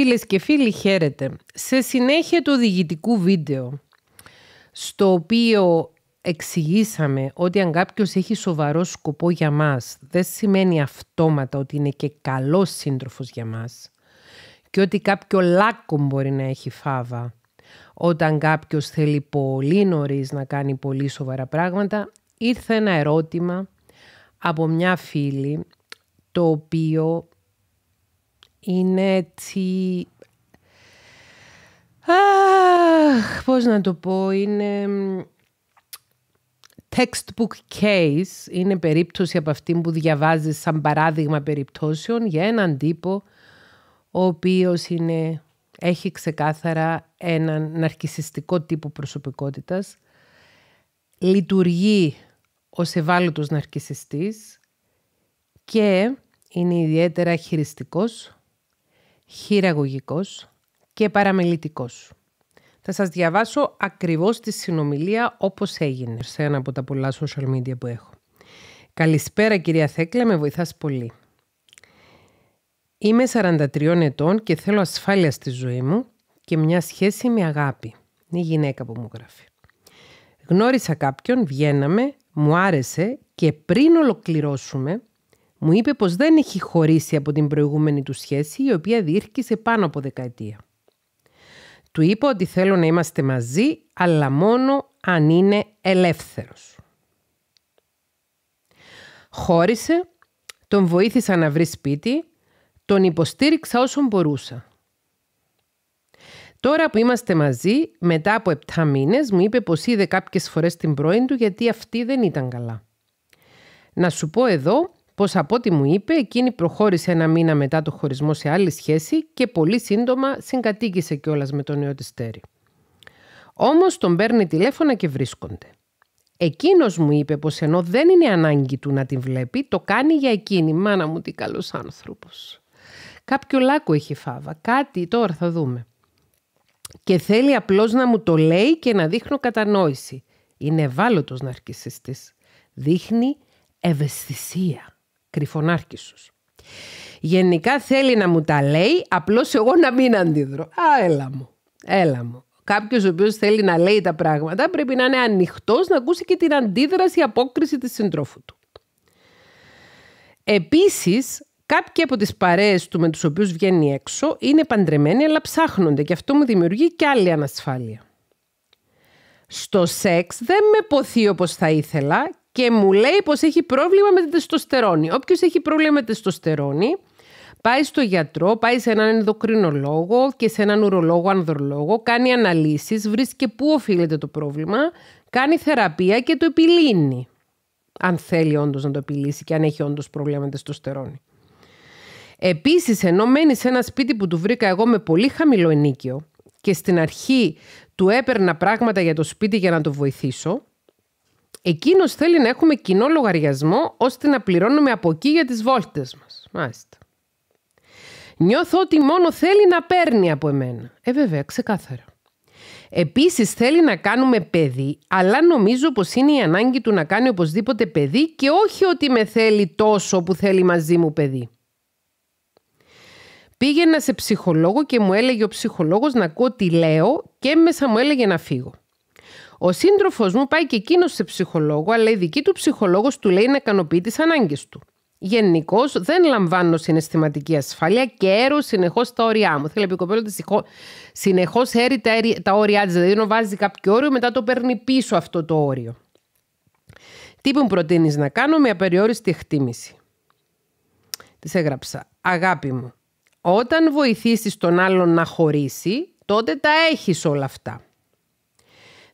Φίλες και φίλοι χαίρετε. Σε συνέχεια του διηγητικού βίντεο, στο οποίο εξηγήσαμε ότι αν κάποιος έχει σοβαρό σκοπό για μας, δεν σημαίνει αυτόματα ότι είναι και καλός σύντροφος για μας και ότι κάποιο λάκκο μπορεί να έχει φάβα. Όταν κάποιος θέλει πολύ νωρίς να κάνει πολύ σοβαρά πράγματα, ήρθε ένα ερώτημα από μια φίλη το οποίο είναι έτσι... Αχ, πώς να το πω, είναι textbook case, είναι περίπτωση από αυτή που διαβάζεις σαν παράδειγμα περιπτώσεων για έναν τύπο ο οποίος είναι, έχει ξεκάθαρα έναν ναρκισιστικό τύπο προσωπικότητας, λειτουργεί ως ευάλωτος ναρκισιστής και είναι ιδιαίτερα χειριστικός χειραγωγικός και παραμελητικός. Θα σας διαβάσω ακριβώς τη συνομιλία όπως έγινε σε ένα από τα πολλά social media που έχω. Καλησπέρα κυρία Θέκλα, με βοηθάς πολύ. Είμαι 43 ετών και θέλω ασφάλεια στη ζωή μου και μια σχέση με αγάπη. Είναι η γυναίκα που μου γράφει. Γνώρισα κάποιον, βγαίναμε, μου άρεσε και πριν ολοκληρώσουμε μου είπε πως δεν έχει χωρίσει από την προηγούμενη του σχέση, η οποία διήρκησε πάνω από δεκαετία. Του είπα ότι θέλω να είμαστε μαζί, αλλά μόνο αν είναι ελεύθερος. Χώρισε, τον βοήθησα να βρει σπίτι, τον υποστήριξα όσον μπορούσα. Τώρα που είμαστε μαζί, μετά από επτά μήνες, μου είπε πως είδε κάποιες φορές την πρώην του γιατί αυτή δεν ήταν καλά. Να σου πω εδώ πως από ό,τι μου είπε, εκείνη προχώρησε ένα μήνα μετά το χωρισμό σε άλλη σχέση και πολύ σύντομα συγκατοίκησε κιόλας με τον νέο της Τέρι. Όμως τον παίρνει τηλέφωνα και βρίσκονται. Εκείνος μου είπε πως ενώ δεν είναι ανάγκη του να την βλέπει, το κάνει για εκείνη. Μάνα μου τι καλός άνθρωπος. Κάποιο λάκκο έχει φάβα. Κάτι τώρα θα δούμε. Και θέλει απλώς να μου το λέει και να δείχνω κατανόηση. Είναι ευάλωτος ναρκισιστής. Δείχνει ευαισθησία. Γενικά θέλει να μου τα λέει, απλώς εγώ να μην αντίδρω. Α, έλα μου, έλα μου. Κάποιος ο οποίος θέλει να λέει τα πράγματα πρέπει να είναι ανοιχτός να ακούσει και την αντίδραση, απόκριση της συντρόφου του. Επίσης, Κάποιοι από τις παρέες του με τους οποίους βγαίνει έξω είναι παντρεμένοι αλλά ψάχνονται και αυτό μου δημιουργεί και άλλη ανασφάλεια. Στο σεξ δεν με ποθεί όπως θα ήθελα και μου λέει πως έχει πρόβλημα με το τεστοστερόνη. Όποιος έχει πρόβλημα με τεστοστερόνη, πάει στο γιατρό, πάει σε έναν ενδοκρινολόγο και σε έναν ουρολόγο, ανδρολόγο, κάνει αναλύσεις, βρίσκει πού οφείλεται το πρόβλημα, κάνει θεραπεία και το επιλύνει. Αν θέλει όντως να το επιλύσει και αν έχει όντως πρόβλημα με τεστοστερόνη. Επίσης, ενώ μένει σε ένα σπίτι που του βρήκα εγώ με πολύ χαμηλό ενίκιο και στην αρχή του έπαιρνα πράγματα για το σπίτι για να το βοηθήσω, Εκείνος θέλει να έχουμε κοινό λογαριασμό ώστε να πληρώνουμε από εκεί για τις βόλτες μας. Μάλιστα. Νιώθω ότι μόνο θέλει να παίρνει από εμένα. Ε, βέβαια, ξεκάθαρα. Επίσης θέλει να κάνουμε παιδί, αλλά νομίζω πως είναι η ανάγκη του να κάνει οπωσδήποτε παιδί και όχι ότι με θέλει τόσο που θέλει μαζί μου παιδί. Πήγαινα σε ψυχολόγο και μου έλεγε ο ψυχολόγος να ακούω τι λέω και μέσα μου έλεγε να φύγω. Ο σύντροφος μου πάει και εκείνος σε ψυχολόγο, αλλά η δική του ψυχολόγος του λέει να ικανοποιεί τις ανάγκες του. Γενικώς δεν λαμβάνω συναισθηματική ασφάλεια και έρω συνεχώς τα όρια μου. Θέλει να πει κοπέλα ότι συνεχώς έρει τα όρια της. Δηλαδή, να βάζει κάποιο όριο, μετά το παίρνει πίσω αυτό το όριο. Τι μου προτείνεις να κάνω με απεριόριστη εκτίμηση. Της έγραψα. Αγάπη μου, όταν βοηθήσεις τον άλλον να χωρίσει, τότε τα έχεις όλα αυτά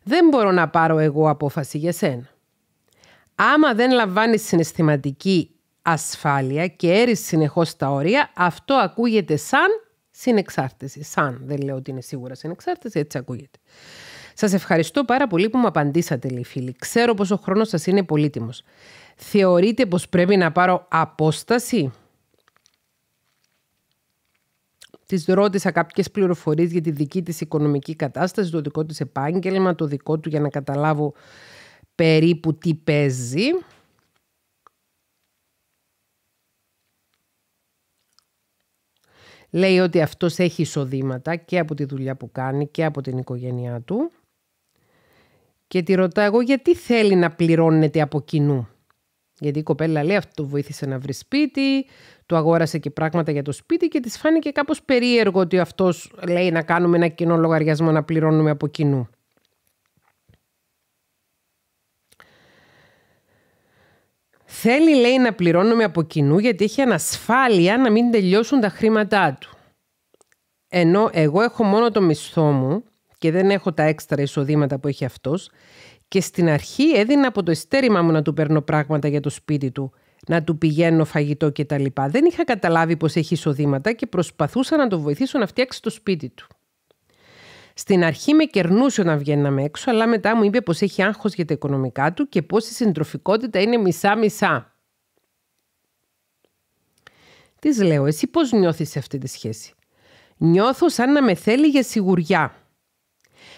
δεν μπορώ να πάρω εγώ απόφαση για σένα. Άμα δεν λαμβάνεις συναισθηματική ασφάλεια και έρεις συνεχώς τα όρια, αυτό ακούγεται σαν συνεξάρτηση. Σαν, δεν λέω ότι είναι σίγουρα συνεξάρτηση, έτσι ακούγεται. Σας ευχαριστώ πάρα πολύ που μου απαντήσατε, λέει φίλοι. Ξέρω πως ο χρόνος σας είναι πολύτιμος. Θεωρείτε πως πρέπει να πάρω απόσταση Της ρώτησα κάποιες πληροφορίες για τη δική της οικονομική κατάσταση, το δικό της επάγγελμα, το δικό του για να καταλάβω περίπου τι παίζει. Λέει ότι αυτός έχει εισοδήματα και από τη δουλειά που κάνει και από την οικογένειά του. Και τη ρωτάω εγώ γιατί θέλει να πληρώνεται από κοινού. Γιατί η κοπέλα λέει αυτό βοήθησε να βρει σπίτι, του αγόρασε και πράγματα για το σπίτι και της φάνηκε κάπως περίεργο ότι αυτός λέει να κάνουμε ένα κοινό λογαριασμό να πληρώνουμε από κοινού. Θέλει λέει να πληρώνουμε από κοινού γιατί έχει ανασφάλεια να μην τελειώσουν τα χρήματά του. Ενώ εγώ έχω μόνο το μισθό μου και δεν έχω τα έξτρα εισοδήματα που έχει αυτός και στην αρχή έδινα από το εστέρημά μου να του παίρνω πράγματα για το σπίτι του – να του πηγαίνω φαγητό κτλ. Δεν είχα καταλάβει πως έχει εισοδήματα και προσπαθούσα να τον βοηθήσω να φτιάξει το σπίτι του. Στην αρχή με κερνούσε να βγαίναμε έξω, αλλά μετά μου είπε πως έχει άγχος για τα οικονομικά του και πως η συντροφικότητα είναι μισά-μισά. Της λέω, εσύ πώς νιώθεις σε αυτή τη σχέση. Νιώθω σαν να με θέλει για σιγουριά.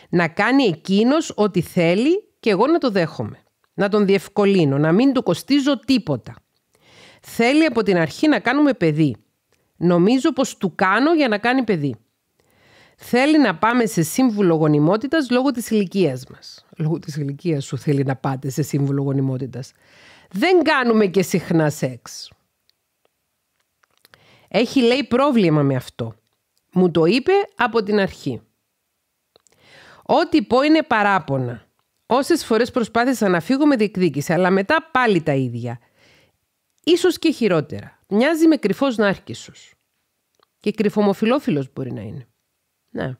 Να κάνει εκείνος ό,τι θέλει και εγώ να το δέχομαι. Να τον διευκολύνω, να μην του κοστίζω τίποτα. Θέλει από την αρχή να κάνουμε παιδί. Νομίζω πως του κάνω για να κάνει παιδί. Θέλει να πάμε σε σύμβουλο γονιμότητας λόγω της ηλικίας μας. Λόγω της ηλικίας σου θέλει να πάτε σε σύμβουλο γονιμότητας. Δεν κάνουμε και συχνά σεξ. Έχει λέει πρόβλημα με αυτό. Μου το είπε από την αρχή. Ό,τι πω είναι παράπονα. Όσες φορές προσπάθησα να φύγω με διεκδίκηση, αλλά μετά πάλι τα ίδια. Ίσως και χειρότερα. Μοιάζει με κρυφός νάρκισος. Και κρυφομοφιλόφιλος μπορεί να είναι. Ναι.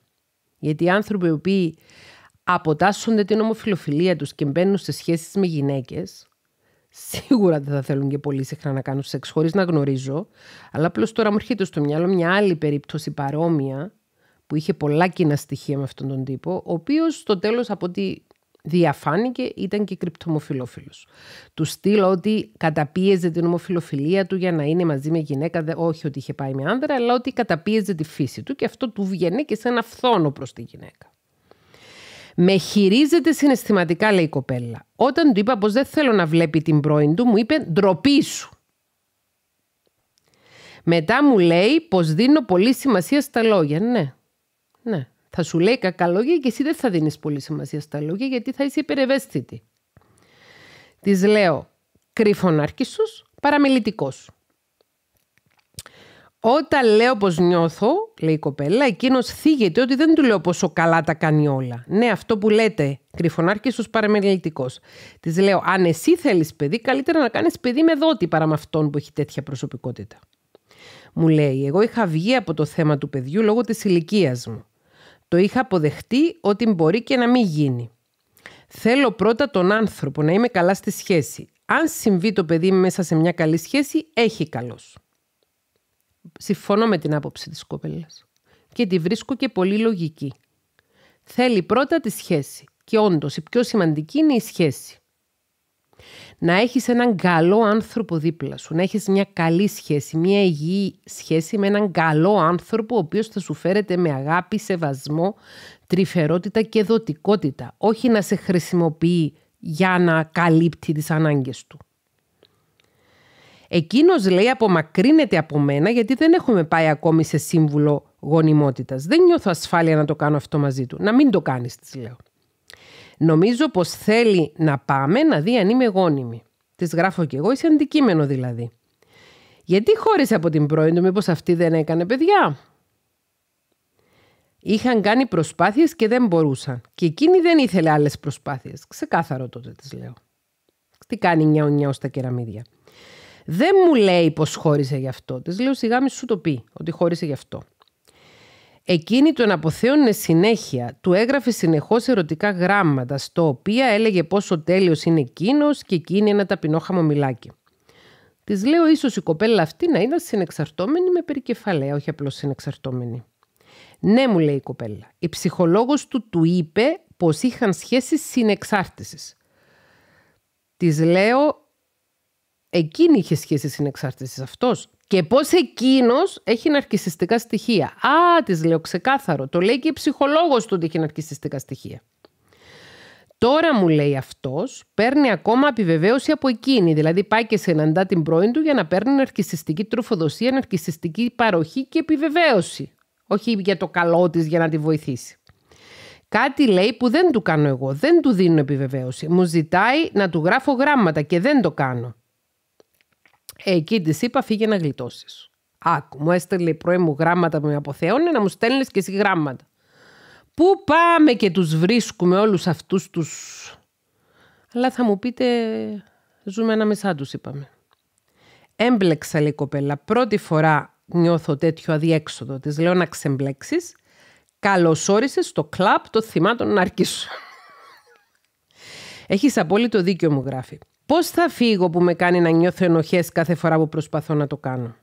Γιατί οι άνθρωποι οι οποίοι αποτάσσονται την ομοφιλοφιλία τους και μπαίνουν σε σχέσεις με γυναίκες, σίγουρα δεν θα θέλουν και πολύ συχνά να κάνουν σεξ χωρίς να γνωρίζω, αλλά απλώς τώρα μου έρχεται στο μυαλό μια άλλη περίπτωση παρόμοια, που είχε πολλά κοινά στοιχεία με αυτόν τον τύπο, ο οποίος στο τέλος, από ό,τι διαφάνηκε ήταν και κρυπτομοφιλόφιλος. Του στείλω ότι καταπίεζε την ομοφιλοφιλία του για να είναι μαζί με γυναίκα, όχι ότι είχε πάει με άνδρα, αλλά ότι καταπίεζε τη φύση του και αυτό του βγαίνει και σε ένα φθόνο προς τη γυναίκα. Με χειρίζεται συναισθηματικά, λέει η κοπέλα. Όταν του είπα πως δεν θέλω να βλέπει την πρώην του, μου είπε ντροπή σου. Μετά μου λέει πως δίνω πολύ σημασία στα λόγια. Ναι, ναι θα σου λέει κακά λόγια και εσύ δεν θα δίνεις πολύ σημασία στα λόγια γιατί θα είσαι υπερευαίσθητη. Της λέω κρυφονάρκησος, παραμελητικός. Όταν λέω πως νιώθω, λέει η κοπέλα, εκείνος θίγεται ότι δεν του λέω πόσο καλά τα κάνει όλα. Ναι, αυτό που λέτε, κρυφονάρκησος παραμελητικός. Της λέω, αν εσύ θέλεις παιδί, καλύτερα να κάνεις παιδί με δότη παρά με αυτόν που έχει τέτοια προσωπικότητα. Μου λέει, εγώ είχα βγει από το θέμα του παιδιού λόγω της ηλικίας μου. Το είχα αποδεχτεί ότι μπορεί και να μην γίνει. Θέλω πρώτα τον άνθρωπο να είμαι καλά στη σχέση. Αν συμβεί το παιδί μέσα σε μια καλή σχέση, έχει καλός. Συμφωνώ με την άποψη της κοπέλας. Και τη βρίσκω και πολύ λογική. Θέλει πρώτα τη σχέση. Και όντως η πιο σημαντική είναι η σχέση να έχεις έναν καλό άνθρωπο δίπλα σου, να έχεις μια καλή σχέση, μια υγιή σχέση με έναν καλό άνθρωπο ο οποίος θα σου φέρεται με αγάπη, σεβασμό, τρυφερότητα και δοτικότητα, όχι να σε χρησιμοποιεί για να καλύπτει τις ανάγκες του. Εκείνος λέει απομακρύνεται από μένα γιατί δεν έχουμε πάει ακόμη σε σύμβουλο γονιμότητας. Δεν νιώθω ασφάλεια να το κάνω αυτό μαζί του. Να μην το κάνεις, της λέω. Νομίζω πως θέλει να πάμε να δει αν είμαι γόνιμη. Της γράφω κι εγώ, είσαι αντικείμενο δηλαδή. Γιατί χώρισε από την πρώην του, μήπως αυτή δεν έκανε παιδιά. Είχαν κάνει προσπάθειες και δεν μπορούσαν. Και εκείνη δεν ήθελε άλλες προσπάθειες. Ξεκάθαρο τότε της λέω. Τι κάνει νιάου νιάου στα κεραμίδια. Δεν μου λέει πως χώρισε γι' αυτό. Της λέω σιγά μη σου το πει ότι χώρισε γι' αυτό. Εκείνη τον αποθέωνε συνέχεια, του έγραφε συνεχώς ερωτικά γράμματα, στο οποία έλεγε πόσο τέλειος είναι εκείνος και εκείνη ένα ταπεινό χαμομηλάκι. Της λέω ίσως η κοπέλα αυτή να είναι συνεξαρτώμενη με περικεφαλαία, όχι απλώς συνεξαρτώμενη. Ναι, μου λέει η κοπέλα. Η ψυχολόγος του του είπε πως είχαν σχέσεις συνεξάρτησης. Της λέω, εκείνη είχε σχέσεις συνεξάρτησης αυτός. Και πώς εκείνος έχει ναρκιστικά στοιχεία. Α, τη λέω ξεκάθαρο. Το λέει και η ψυχολόγος του ότι έχει ναρκιστικά στοιχεία. Τώρα μου λέει αυτός, παίρνει ακόμα επιβεβαίωση από εκείνη. Δηλαδή πάει και συναντά την πρώην του για να παίρνει ναρκιστική τροφοδοσία, ναρκιστική παροχή και επιβεβαίωση. Όχι για το καλό της, για να τη βοηθήσει. Κάτι λέει που δεν του κάνω εγώ, δεν του δίνω επιβεβαίωση. Μου ζητάει να του γράφω γράμματα και δεν το κάνω. Εκεί της είπα, φύγε να γλιτώσεις. Άκου, μου έστελνε η πρωί μου γράμματα που με αποθέωνε να μου στέλνεις και εσύ γράμματα. Πού πάμε και τους βρίσκουμε όλους αυτούς τους... Αλλά θα μου πείτε, ζούμε ανάμεσά τους είπαμε. Έμπλεξα λέει κοπέλα, πρώτη φορά νιώθω τέτοιο αδιέξοδο. της λέω να ξεμπλέξεις. Καλώς όρισες στο κλαπ των θυμάτων να Έχεις απόλυτο δίκιο μου γράφει. Πώς θα φύγω που με κάνει να νιώθω ενοχές κάθε φορά που προσπαθώ να το κάνω.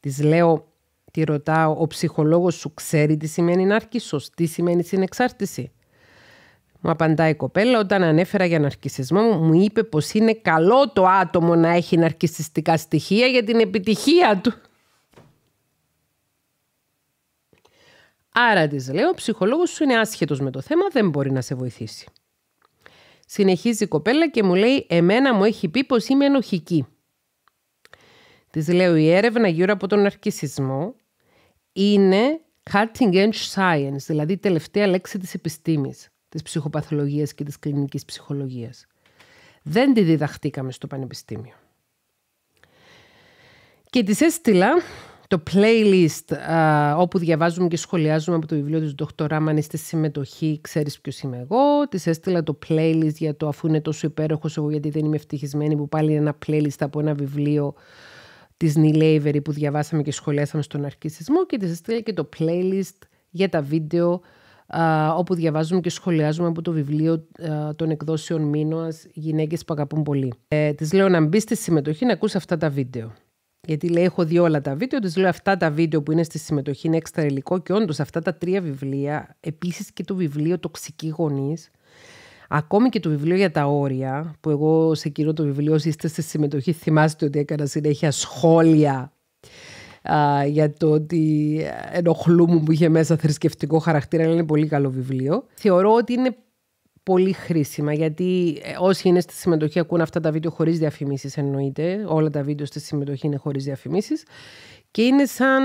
Της λέω, τη ρωτάω, ο ψυχολόγος σου ξέρει τι σημαίνει ναρκισσός, τι σημαίνει συνεξάρτηση. Μου απαντάει η κοπέλα όταν ανέφερα για ναρκισισμό μου, μου είπε πως είναι καλό το άτομο να έχει ναρκισιστικά στοιχεία για την επιτυχία του. Άρα της λέω, ο ψυχολόγος σου είναι άσχετος με το θέμα, δεν μπορεί να σε βοηθήσει. Συνεχίζει η κοπέλα και μου λέει «Εμένα μου έχει πει πως είμαι ενοχική». Της λέω «Η έρευνα γύρω από τον αρκισισμό είναι cutting edge science», δηλαδή τελευταία λέξη της επιστήμης, της ψυχοπαθολογίας και της κλινικής ψυχολογίας. Δεν τη διδαχτήκαμε στο πανεπιστήμιο. Και της έστειλα το playlist α, όπου διαβάζουμε και σχολιάζουμε από το βιβλίο της Δοκτορά αν είστε συμμετοχή ξέρεις ποιος είμαι εγώ της έστειλα το playlist για το αφού είναι τόσο υπέροχος εγώ γιατί δεν είμαι ευτυχισμένη που πάλι είναι ένα playlist από ένα βιβλίο της Νιλέιβερη που διαβάσαμε και σχολιάσαμε στον αρκισισμό και της έστειλα και το playlist για τα βίντεο α, όπου διαβάζουμε και σχολιάζουμε από το βιβλίο α, των εκδόσεων μήνας «Γυναίκες που αγαπούν πολύ». Ε, της λέω να μπει στη συμμετοχή να ακούσει αυτά τα βίντεο. Γιατί λέει: Έχω δει όλα τα βίντεο. Της λέω: Αυτά τα βίντεο που είναι στη συμμετοχή είναι έξτρα Και όντως αυτά τα τρία βιβλία, επίσης και το βιβλίο Τοξική Γονεί, ακόμη και το βιβλίο για τα όρια, που εγώ σε εκείνο το βιβλίο είστε στη συμμετοχή, θυμάστε ότι έκανα συνέχεια σχόλια α, για το ότι ενοχλούμουν που είχε μέσα θρησκευτικό χαρακτήρα, αλλά είναι πολύ καλό βιβλίο. Θεωρώ ότι είναι πολύ χρήσιμα γιατί ε, όσοι είναι στη συμμετοχή ακούν αυτά τα βίντεο χωρίς διαφημίσεις εννοείται. Όλα τα βίντεο στη συμμετοχή είναι χωρίς διαφημίσεις. Και είναι σαν,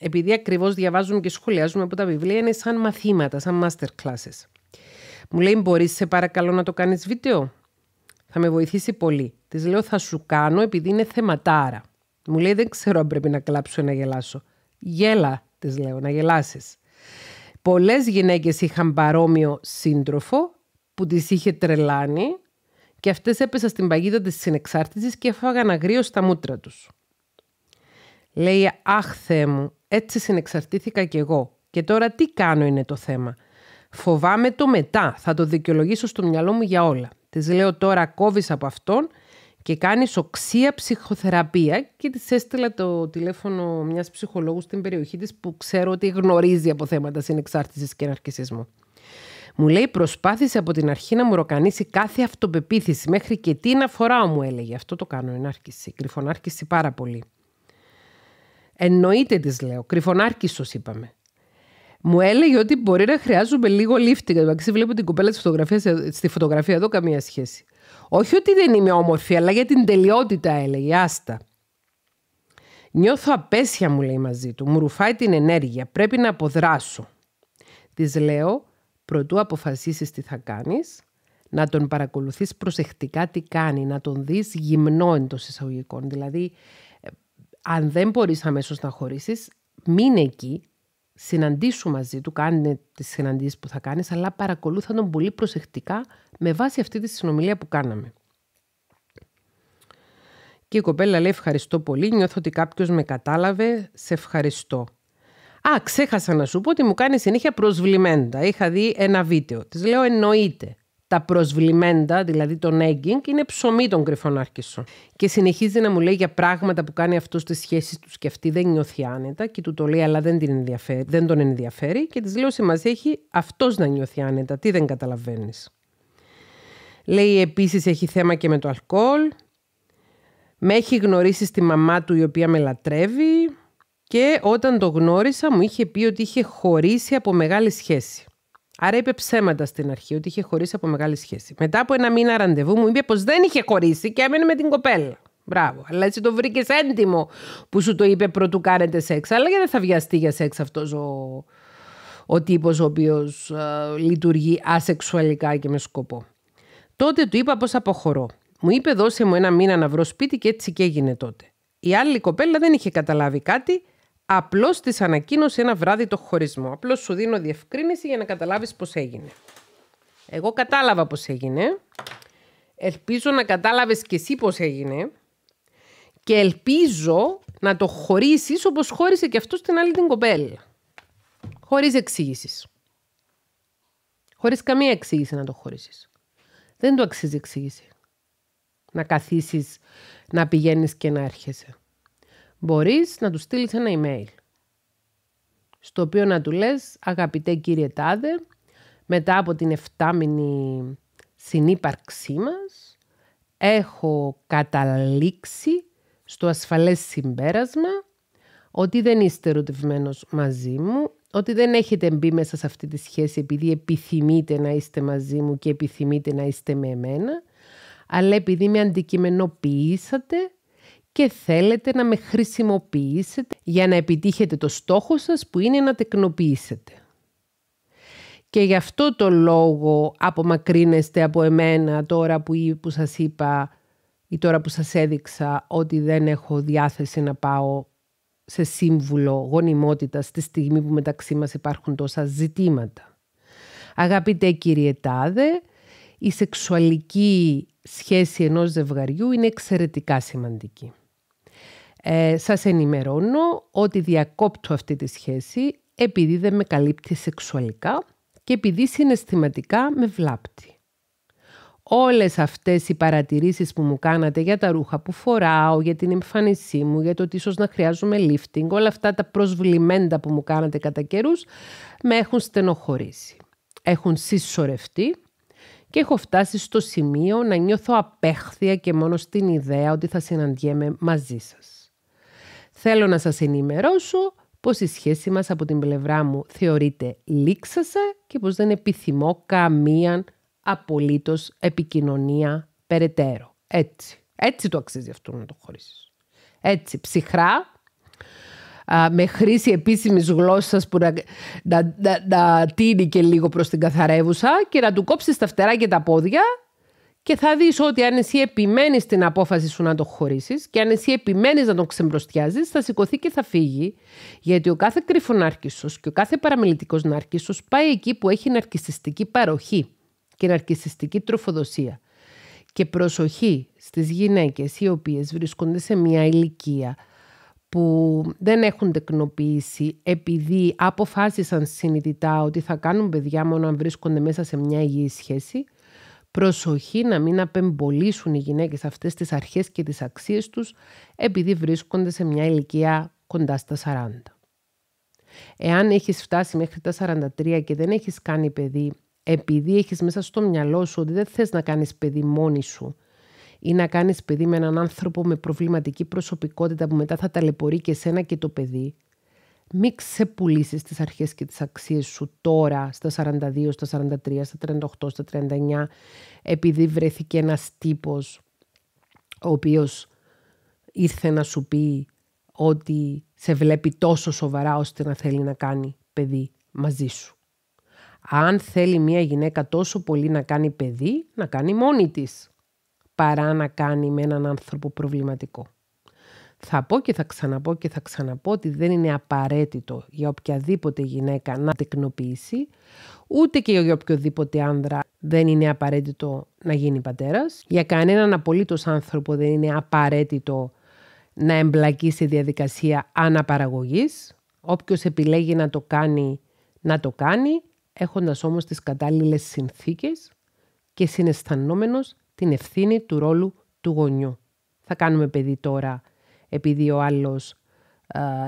επειδή ακριβώς διαβάζουμε και σχολιάζουμε από τα βιβλία, είναι σαν μαθήματα, σαν masterclasses. Μου λέει, μπορείς σε παρακαλώ να το κάνεις βίντεο. Θα με βοηθήσει πολύ. Της λέω, θα σου κάνω επειδή είναι θεματάρα. Μου λέει, δεν ξέρω αν πρέπει να κλάψω ή να γελάσω. Γέλα, της λέω, να γελάσεις. Πολλές γυναίκες είχαν παρόμοιο σύντροφο που τις είχε τρελάνει και αυτές έπεσαν στην παγίδα της συνεξάρτησης και έφαγαν αγρίω στα μούτρα τους. Λέει «Αχ Θεέ μου, έτσι συνεξαρτήθηκα κι εγώ και τώρα τι κάνω είναι το θέμα». Φοβάμαι το μετά, θα το δικαιολογήσω στο μυαλό μου για όλα. Της λέω τώρα κόβεις από αυτόν και κάνεις οξία ψυχοθεραπεία και της έστειλα το τηλέφωνο μιας ψυχολόγου στην περιοχή της που ξέρω ότι γνωρίζει από θέματα συνεξάρτησης και ναρκισισμού. Μου λέει προσπάθησε από την αρχή να μου ροκανίσει κάθε αυτοπεποίθηση μέχρι και τι να φοράω μου έλεγε. Αυτό το κάνω, ενάρκηση. Κρυφονάρκηση πάρα πολύ. Εννοείται της λέω. Κρυφονάρκησος είπαμε. Μου έλεγε ότι μπορεί να χρειάζομαι λίγο το Εντάξει, βλέπω την κοπέλα φωτογραφίας, ε, στη φωτογραφία εδώ καμία σχέση. Όχι ότι δεν είμαι όμορφη, αλλά για την τελειότητα έλεγε. Άστα. Νιώθω απέσια, μου λέει μαζί του. Μου ρουφάει την ενέργεια. Πρέπει να αποδράσω. Της λέω, προτού αποφασίσεις τι θα κάνεις, να τον παρακολουθείς προσεκτικά τι κάνει, να τον δεις γυμνό εντός εισαγωγικών. Δηλαδή, ε, αν δεν μπορείς αμέσως να χωρίσεις, μείνε εκεί, συναντήσου μαζί του, κάνε τις συναντήσεις που θα κάνεις, αλλά παρακολούθα τον πολύ προσεκτικά με βάση αυτή τη συνομιλία που κάναμε. Και η κοπέλα λέει ευχαριστώ πολύ, νιώθω ότι κάποιος με κατάλαβε, σε ευχαριστώ. Α, ξέχασα να σου πω ότι μου κάνει συνέχεια προσβλημέντα. Είχα δει ένα βίντεο. Της λέω εννοείται. Τα προσβλημέντα, δηλαδή το nagging, είναι ψωμί των άρχισων. Και συνεχίζει να μου λέει για πράγματα που κάνει αυτός στι σχέσεις του και αυτή δεν νιώθει άνετα και του το λέει, αλλά δεν, την ενδιαφέρει, δεν τον ενδιαφέρει. Και της λέω σημασία έχει αυτός να νιώθει άνετα. Τι δεν καταλαβαίνεις. Λέει επίσης έχει θέμα και με το αλκοόλ. Με έχει γνωρίσει στη μαμά του η οποία με λατρεύει και όταν το γνώρισα μου είχε πει ότι είχε χωρίσει από μεγάλη σχέση. Άρα είπε ψέματα στην αρχή ότι είχε χωρίσει από μεγάλη σχέση. Μετά από ένα μήνα ραντεβού μου είπε πως δεν είχε χωρίσει και έμενε με την κοπέλα. Μπράβο. Αλλά έτσι το βρήκες έντιμο που σου το είπε πρωτού κάνετε σεξ. Αλλά γιατί δεν θα βιαστεί για σεξ αυτός ο, ο τύπος ο οποίος ε, λειτουργεί ασεξουαλικά και με σκοπό. Τότε του είπα πως αποχωρώ. Μου είπε δώσε μου ένα μήνα να βρω σπίτι και έτσι και έγινε τότε. Η άλλη κοπέλα δεν είχε καταλάβει κάτι Απλώς της ανακοίνωσε ένα βράδυ το χωρισμό. Απλώς σου δίνω διευκρίνηση για να καταλάβεις πώς έγινε. Εγώ κατάλαβα πώς έγινε. Ελπίζω να κατάλαβες κι εσύ πώς έγινε και ελπίζω να το χωρίσεις όπως χώρισε και αυτός την άλλη την κοπέλα. Χωρίς εξήγησης. Χωρίς καμία εξήγηση να το χωρίσεις. Δεν το αξίζει εξήγηση. Να καθίσεις να πηγαίνεις και να έρχεσαι μπορείς να τους στείλεις ένα email, στο οποίο να του λες «Αγαπητέ κύριε Τάδε, μετά από την εφτάμινη συνύπαρξή μας, έχω καταλήξει στο ασφαλές συμπέρασμα ότι δεν είστε ερωτευμένος μαζί μου, ότι δεν έχετε μπει μέσα σε αυτή τη σχέση επειδή επιθυμείτε να είστε μαζί μου και επιθυμείτε να είστε με εμένα, αλλά επειδή με αντικειμενοποιήσατε και θέλετε να με χρησιμοποιήσετε για να επιτύχετε το στόχο σας που είναι να τεκνοποιήσετε. Και γι' αυτό το λόγο απομακρύνεστε από εμένα τώρα που, που σας είπα ή τώρα που σας έδειξα ότι δεν έχω διάθεση να πάω σε σύμβουλο γονιμότητας στη στιγμή που μεταξύ μας υπάρχουν τόσα ζητήματα. Αγαπητέ κύριε Τάδε, η σεξουαλική σχέση ενός ζευγαριού είναι εξαιρετικά σημαντική. Ε, σας ενημερώνω ότι διακόπτω αυτή τη σχέση επειδή δεν με καλύπτει σεξουαλικά και επειδή συναισθηματικά με βλάπτει. Όλες αυτές οι παρατηρήσεις που μου κάνατε για τα ρούχα που φοράω, για την εμφάνισή μου, για το ότι ίσως να χρειάζομαι lifting, όλα αυτά τα προσβλημέντα που μου κάνατε κατά καιρούς, με έχουν στενοχωρήσει. Έχουν συσσωρευτεί και έχω φτάσει στο σημείο να νιώθω απέχθεια και μόνο στην ιδέα ότι θα συναντιέμαι μαζί σας. Θέλω να σας ενημερώσω πως η σχέση μας από την πλευρά μου θεωρείται λήξασα και πως δεν επιθυμώ καμίαν απολύτως επικοινωνία περαιτέρω. Έτσι. Έτσι το αξίζει αυτό να το χωρίσεις. Έτσι, ψυχρά, με χρήση επίσημης γλώσσας που να, να, να, τίνει και λίγο προς την καθαρεύουσα και να του κόψεις τα φτερά και τα πόδια και θα δεις ότι αν εσύ επιμένεις στην απόφαση σου να το χωρίσεις και αν εσύ επιμένεις να τον ξεμπροστιάζεις θα σηκωθεί και θα φύγει γιατί ο κάθε κρυφονάρκησος και ο κάθε παραμελητικός νάρκησος πάει εκεί που έχει ναρκιστική παροχή και ναρκιστική τροφοδοσία. Και προσοχή στις γυναίκες οι οποίες βρίσκονται σε μια ηλικία που δεν έχουν τεκνοποιήσει επειδή αποφάσισαν συνειδητά ότι θα κάνουν παιδιά μόνο αν βρίσκονται μέσα σε μια υγιή σχέση προσοχή να μην απεμπολίσουν οι γυναίκες αυτές τις αρχές και τις αξίες τους επειδή βρίσκονται σε μια ηλικία κοντά στα 40. Εάν έχεις φτάσει μέχρι τα 43 και δεν έχεις κάνει παιδί επειδή έχεις μέσα στο μυαλό σου ότι δεν θες να κάνεις παιδί μόνη σου ή να κάνεις παιδί με έναν άνθρωπο με προβληματική προσωπικότητα που μετά θα ταλαιπωρεί και σένα και το παιδί, μην ξεπουλήσεις τις αρχές και τις αξίες σου τώρα, στα 42, στα 43, στα 38, στα 39, επειδή βρέθηκε ένας τύπος ο οποίος ήρθε να σου πει ότι σε βλέπει τόσο σοβαρά ώστε να θέλει να κάνει παιδί μαζί σου. Αν θέλει μια γυναίκα τόσο πολύ να κάνει παιδί, να κάνει μόνη της, παρά να κάνει με έναν άνθρωπο προβληματικό. Θα πω και θα ξαναπώ και θα ξαναπώ ότι δεν είναι απαραίτητο για οποιαδήποτε γυναίκα να τεκνοποιήσει, ούτε και για οποιοδήποτε άνδρα δεν είναι απαραίτητο να γίνει πατέρας. Για κανέναν απολύτως άνθρωπο δεν είναι απαραίτητο να εμπλακεί στη διαδικασία αναπαραγωγής. Όποιος επιλέγει να το κάνει, να το κάνει, έχοντας όμως τις κατάλληλες συνθήκες και συναισθανόμενος την ευθύνη του ρόλου του γονιού. Θα κάνουμε παιδί τώρα επειδή ο άλλος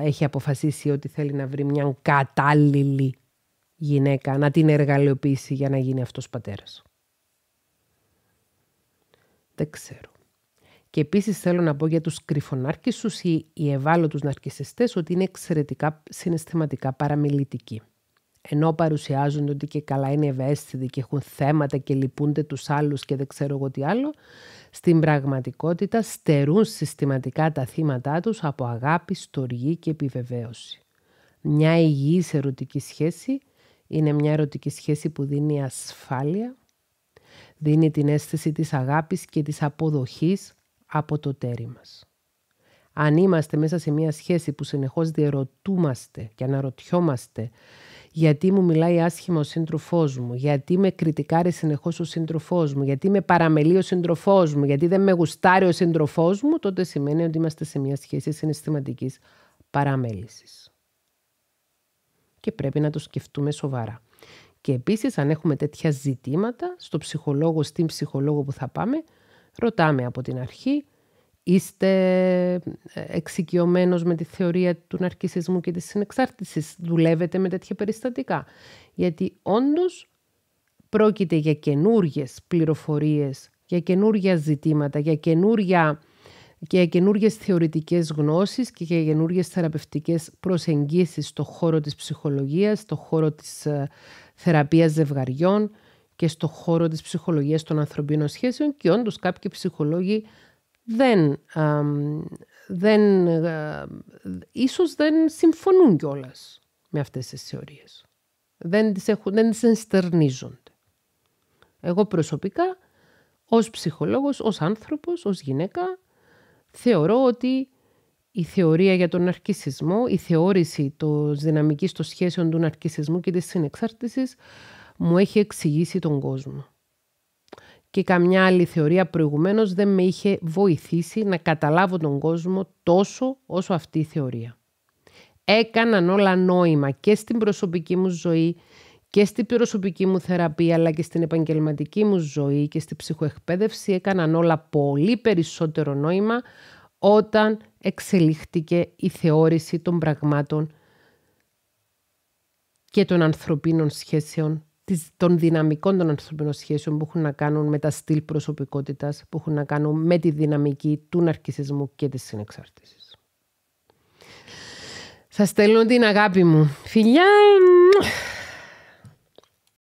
έχει αποφασίσει ότι θέλει να βρει μια κατάλληλη γυναίκα, να την εργαλειοποιήσει για να γίνει αυτός πατέρας. Δεν ξέρω. Και επίσης θέλω να πω για τους κρυφονάρκησους ή οι ευάλωτους ναρκισιστές ότι είναι εξαιρετικά συναισθηματικά παραμιλητικοί ενώ παρουσιάζονται ότι και καλά είναι ευαίσθητοι και έχουν θέματα και λυπούνται τους άλλους και δεν ξέρω εγώ τι άλλο, στην πραγματικότητα στερούν συστηματικά τα θύματά τους από αγάπη, στοργή και επιβεβαίωση. Μια υγιής ερωτική σχέση είναι μια ερωτική σχέση που δίνει ασφάλεια, δίνει την αίσθηση της αγάπης και της αποδοχής από το τέρι μας. Αν είμαστε μέσα σε μια σχέση που συνεχώς διερωτούμαστε και αναρωτιόμαστε γιατί μου μιλάει άσχημα ο σύντροφός μου, γιατί με κριτικάρει συνεχώς ο σύντροφός μου, γιατί με παραμελεί ο σύντροφός μου, γιατί δεν με γουστάρει ο σύντροφός μου, τότε σημαίνει ότι είμαστε σε μια σχέση συναισθηματικής παραμέλησης. Και πρέπει να το σκεφτούμε σοβαρά. Και επίσης αν έχουμε τέτοια ζητήματα, στο ψυχολόγο, στην ψυχολόγο που θα πάμε, ρωτάμε από την αρχή είστε ε, εξοικειωμένος με τη θεωρία του ναρκισισμού και της συνεξάρτησης. Δουλεύετε με τέτοια περιστατικά. Γιατί όντως πρόκειται για καινούριε πληροφορίες, για καινούργια ζητήματα, για καινούργια και καινούργιες θεωρητικές γνώσεις και για καινούργιες θεραπευτικές προσεγγίσεις στο χώρο της ψυχολογίας, στον χώρο της ε, θεραπείας ζευγαριών και στον χώρο της ψυχολογίας των ανθρωπίνων σχέσεων και όντως κάποιοι ψυχολόγοι δεν, α, δεν, ε, ίσως δεν συμφωνούν κιόλας με αυτές τις θεωρίες. Δεν τις, έχουν, δεν τις ενστερνίζονται. Εγώ προσωπικά, ως ψυχολόγος, ως άνθρωπος, ως γυναίκα, θεωρώ ότι η θεωρία για τον αρκισισμό, η θεώρηση της δυναμικής των σχέσεων του αρκισισμού και της συνεξάρτησης μου έχει εξηγήσει τον κόσμο και καμιά άλλη θεωρία προηγουμένως δεν με είχε βοηθήσει να καταλάβω τον κόσμο τόσο όσο αυτή η θεωρία. Έκαναν όλα νόημα και στην προσωπική μου ζωή και στην προσωπική μου θεραπεία αλλά και στην επαγγελματική μου ζωή και στη ψυχοεκπαίδευση έκαναν όλα πολύ περισσότερο νόημα όταν εξελίχθηκε η θεώρηση των πραγμάτων και των ανθρωπίνων σχέσεων των δυναμικών των ανθρωπίνων σχέσεων που έχουν να κάνουν με τα στυλ προσωπικότητας, που έχουν να κάνουν με τη δυναμική του ναρκισισμού και της συνεξάρτησης. Θα στέλνω την αγάπη μου. Φιλιά!